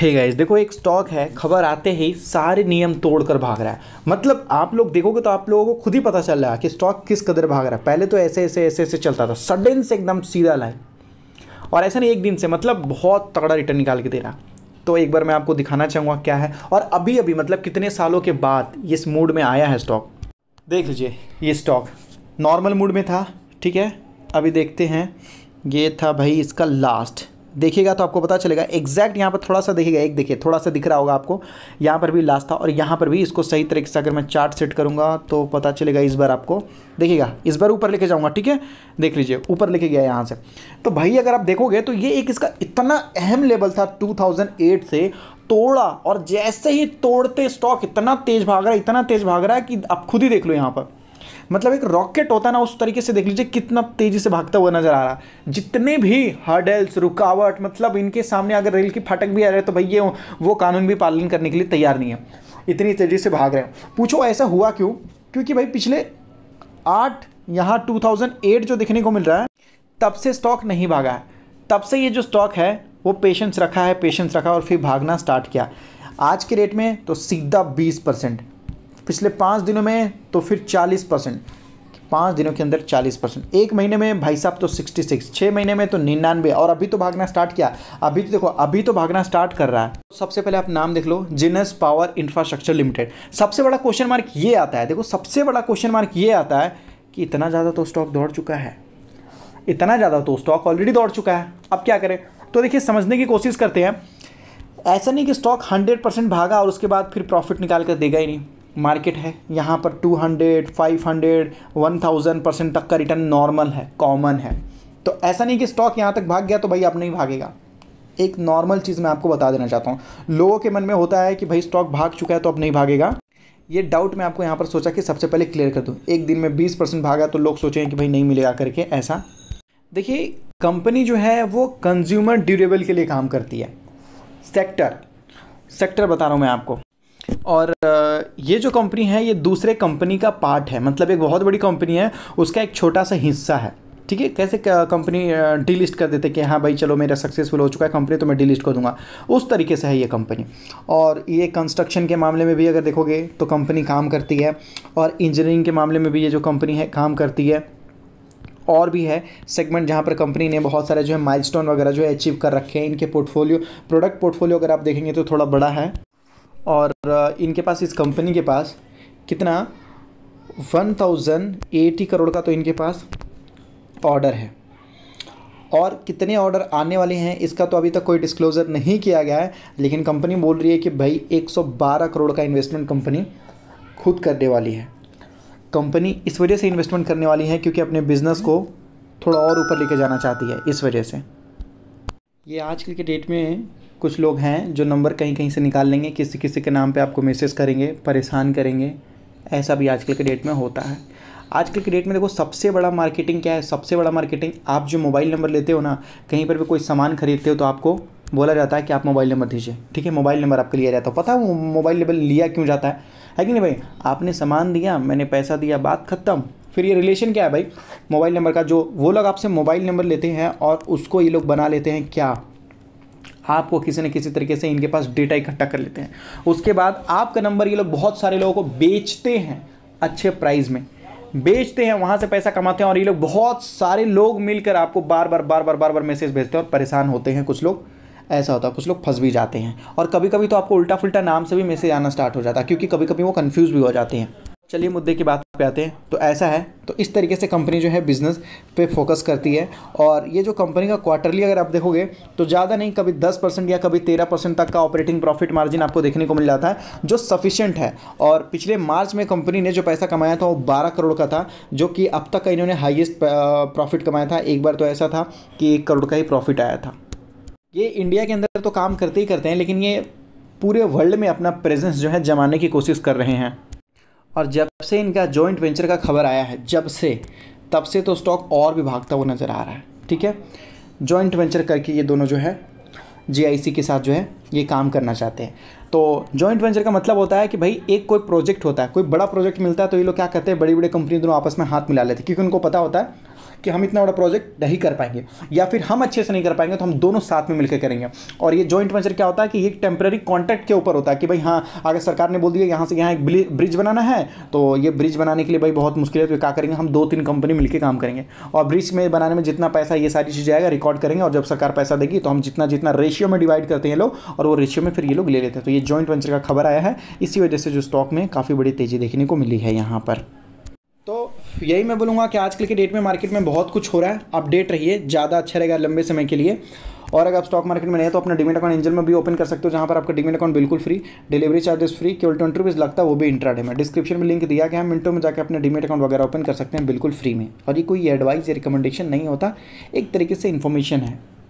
हे hey guys देखो एक stock है खबर आते ही सारे नियम तोड़कर भाग रहा है मतलब आप लोग देखोगे तो आप लोगों को खुद ही पता चल रहा है कि स्टॉक किस कदर भाग रहा है पहले तो ऐसे ऐसे ऐसे ऐसे चलता था सडन से एकदम सीधा लाइन और ऐसा नहीं एक दिन से मतलब बहुत तगड़ा रिटर्न निकाल के दे रहा तो एक बार मैं आपको दिखाना चाहूँगा क्या है और अभी अभी मतलब कितने सालों के बाद इस मूड में आया है स्टॉक देख लीजिए ये स्टॉक नॉर्मल मूड में था ठीक है अभी देखते हैं ये था भाई इसका लास्ट देखिएगा तो आपको पता चलेगा एग्जैक्ट यहाँ पर थोड़ा सा देखिएगा एक देखिए थोड़ा सा दिख रहा होगा आपको यहाँ पर भी लास्ट था और यहाँ पर भी इसको सही तरीके से अगर मैं चार्ट सेट करूँगा तो पता चलेगा इस बार आपको देखिएगा इस बार ऊपर लेके जाऊँगा ठीक है देख लीजिए ऊपर लेके गया यहाँ से तो भाई अगर आप देखोगे तो ये एक इसका इतना अहम लेवल था टू से तोड़ा और जैसे ही तोड़ते स्टॉक इतना तेज़ भाग रहा है इतना तेज़ भाग रहा है कि आप खुद ही देख लो यहाँ पर मतलब एक रॉकेट होता है ना उस तरीके से देख लीजिए कितना तेजी से भागता हुआ नजर आ रहा है जितने भी हर्डल्स रुकावट मतलब इनके सामने अगर रेल की फाटक भी आ रहे तो भैया वो कानून भी पालन करने के लिए तैयार नहीं है इतनी तेजी से भाग रहे हैं पूछो ऐसा हुआ क्यों क्योंकि भाई पिछले आठ यहाँ टू जो देखने को मिल रहा है तब से स्टॉक नहीं भागा है तब से ये जो स्टॉक है वो पेशेंस रखा है पेशेंस रखा और फिर भागना स्टार्ट किया आज के रेट में तो सीधा 20 परसेंट पिछले पाँच दिनों में तो फिर चालीस परसेंट पाँच दिनों के अंदर चालीस परसेंट एक महीने में भाई साहब तो सिक्सटी सिक्स छः महीने में तो निन्यानवे और अभी तो भागना स्टार्ट किया अभी तो देखो अभी तो भागना स्टार्ट कर रहा है सबसे पहले आप नाम देख लो जिनस पावर इंफ्रास्ट्रक्चर लिमिटेड सबसे बड़ा क्वेश्चन मार्क ये आता है देखो सबसे बड़ा क्वेश्चन मार्क ये आता है कि इतना ज़्यादा तो स्टॉक दौड़ चुका है इतना ज़्यादा तो स्टॉक ऑलरेडी दौड़ चुका है अब क्या करें तो देखिए समझने की कोशिश करते हैं ऐसा नहीं कि स्टॉक 100 परसेंट भागा और उसके बाद फिर प्रॉफिट निकाल कर देगा ही नहीं मार्केट है यहाँ पर 200, 500, 1000 परसेंट तक का रिटर्न नॉर्मल है कॉमन है तो ऐसा नहीं कि स्टॉक यहाँ तक भाग गया तो भाई आप नहीं भागेगा एक नॉर्मल चीज़ मैं आपको बता देना चाहता हूँ लोगों के मन में होता है कि भाई स्टॉक भाग चुका है तो अब नहीं भागेगा ये डाउट मैं आपको यहाँ पर सोचा कि सबसे पहले क्लियर कर दूँ एक दिन में बीस परसेंट भागा तो लोग सोचें कि भाई नहीं मिलेगा करके ऐसा देखिए कंपनी जो है वो कंज्यूमर ड्यूरेबल के लिए काम करती है सेक्टर सेक्टर बता रहा हूँ मैं आपको और ये जो कंपनी है ये दूसरे कंपनी का पार्ट है मतलब एक बहुत बड़ी कंपनी है उसका एक छोटा सा हिस्सा है ठीक है कैसे कंपनी डीलिस्ट कर देते कि हाँ भाई चलो मेरा सक्सेसफुल हो चुका है कंपनी तो मैं डीलिस्ट कर दूंगा उस तरीके से है ये कंपनी और ये कंस्ट्रक्शन के मामले में भी अगर देखोगे तो कंपनी काम करती है और इंजीनियरिंग के मामले में भी ये जो कंपनी है काम करती है और भी है सेगमेंट जहाँ पर कंपनी ने बहुत सारे जो है माइलस्टोन वगैरह जो है अचीव कर रखे हैं इनके पोर्टफोलियो प्रोडक्ट पोर्टफोलियो अगर आप देखेंगे तो थोड़ा बड़ा है और इनके पास इस कंपनी के पास कितना वन थाउजेंड एटी करोड़ का तो इनके पास ऑर्डर है और कितने ऑर्डर आने वाले हैं इसका तो अभी तक कोई डिस्क्लोज़र नहीं किया गया है लेकिन कंपनी बोल रही है कि भाई 112 करोड़ का इन्वेस्टमेंट कंपनी खुद करने वाली है कंपनी इस वजह से इन्वेस्टमेंट करने वाली है क्योंकि अपने बिज़नेस को थोड़ा और ऊपर लेके जाना चाहती है इस वजह से ये आजकल के डेट में कुछ लोग हैं जो नंबर कहीं कहीं से निकाल लेंगे किसी किसी के नाम पे आपको मैसेज करेंगे परेशान करेंगे ऐसा भी आजकल के डेट में होता है आजकल के डेट में देखो सबसे बड़ा मार्केटिंग क्या है सबसे बड़ा मार्केटिंग आप जो मोबाइल नंबर लेते हो ना कहीं पर भी कोई सामान खरीदते हो तो आपको बोला जाता है कि आप मोबाइल नंबर दीजिए ठीक है मोबाइल नंबर आपको लिया जाता है पता है मोबाइल नंबर लिया क्यों जाता है है कि नहीं भाई आपने सामान दिया मैंने पैसा दिया बात ख़त्म फिर ये रिलेशन क्या है भाई मोबाइल नंबर का जो वो लोग आपसे मोबाइल नंबर लेते हैं और उसको ये लोग बना लेते हैं क्या आपको किसी न किसी तरीके से इनके पास डेटा इकट्ठा कर लेते हैं उसके बाद आपका नंबर ये लोग बहुत सारे लोगों को बेचते हैं अच्छे प्राइस में बेचते हैं वहाँ से पैसा कमाते हैं और ये लोग बहुत सारे लोग मिलकर आपको बार बार बार बार बार बार मैसेज भेजते हैं और परेशान होते हैं कुछ लोग ऐसा होता है कुछ लोग फंस भी जाते हैं और कभी कभी तो आपको उल्टा फुल्टा नाम से भी मैसेज आना स्टार्ट हो जाता है क्योंकि कभी कभी वो कन्फ्यूज़ भी हो जाते हैं चलिए मुद्दे की बात पे आते हैं तो ऐसा है तो इस तरीके से कंपनी जो है बिज़नेस पे फोकस करती है और ये जो कंपनी का क्वार्टरली अगर आप देखोगे तो ज़्यादा नहीं कभी 10 परसेंट या कभी 13 परसेंट तक का ऑपरेटिंग प्रॉफिट मार्जिन आपको देखने को मिल जाता है जो सफिशियंट है और पिछले मार्च में कंपनी ने जो पैसा कमाया था वो बारह करोड़ का था जो कि अब तक का इन्होंने हाइएस्ट प्रॉफिट कमाया था एक बार तो ऐसा था कि एक करोड़ का ही प्रॉफिट आया था ये इंडिया के अंदर तो काम करते ही करते हैं लेकिन ये पूरे वर्ल्ड में अपना प्रेजेंस जो है जमाने की कोशिश कर रहे हैं और जब से इनका जॉइंट वेंचर का खबर आया है जब से तब से तो स्टॉक और भी भागता हुआ नज़र आ रहा है ठीक है जॉइंट वेंचर करके ये दोनों जो है जी के साथ जो है ये काम करना चाहते हैं तो जॉइंट वेंचर का मतलब होता है कि भाई एक कोई प्रोजेक्ट होता है कोई बड़ा प्रोजेक्ट मिलता है तो ये लोग क्या करते हैं बड़ी बड़ी कंपनी दोनों आपस में हाथ मिला लेते हैं क्योंकि उनको पता होता है कि हम इतना बड़ा प्रोजेक्ट नहीं कर पाएंगे या फिर हम अच्छे से नहीं कर पाएंगे तो हम दोनों साथ में मिलकर करेंगे और ये जॉइंट वेंचर क्या होता है कि एक टेम्प्रेरी कॉन्ट्रैक्ट के ऊपर होता है कि भाई हाँ अगर सरकार ने बोल दिया यहाँ से यहाँ एक ब्रिज बनाना है तो ये ब्रिज बनाने के लिए भाई बहुत मुश्किल है तो क्या करेंगे हम दो तीन कंपनी मिलकर काम करेंगे और ब्रिज में बनाने में जितना पैसा ये सारी चीज़ आएगा रिकॉर्ड करेंगे और जब सरकार पैसा देगी तो हम जितना जितना रेशियो में डिवाइड करते हैं लोग और वो रेशियो में फिर ये लोग ले लेते हैं तो ये जॉइंट वेंचर का खबर आया है इसी वजह से जो स्टॉक में काफ़ी बड़ी तेज़ी देखने को मिली है यहाँ पर तो यही मैं बोलूँगा कि आजकल के डेट में मार्केट में बहुत कुछ हो रहा है अपडेट रहिए ज़्यादा अच्छा रहेगा लंबे समय के लिए और अगर आप स्टॉक मार्केट में नहीं तो अपना डिमेट अकाउंट एंजल में भी ओपन कर सकते हो जहाँ पर आपका डिमेट अकाउंट बिल्कुल फ्री डिलीवरी चार्जेस फ्री केवल ट्वेंटी रुपीज़ लगता है वो भी है में डिस्क्रिप्शन में लिंक दिया गया है मिनटों में जाकर अपने डिमेट अकाउंट वगैरह ओपन कर सकते हैं बिल्कुल फ्री में और ये कोई एडवाइस या रिकमेंडेशन नहीं होता एक तरीके से इन्फॉर्मेशन है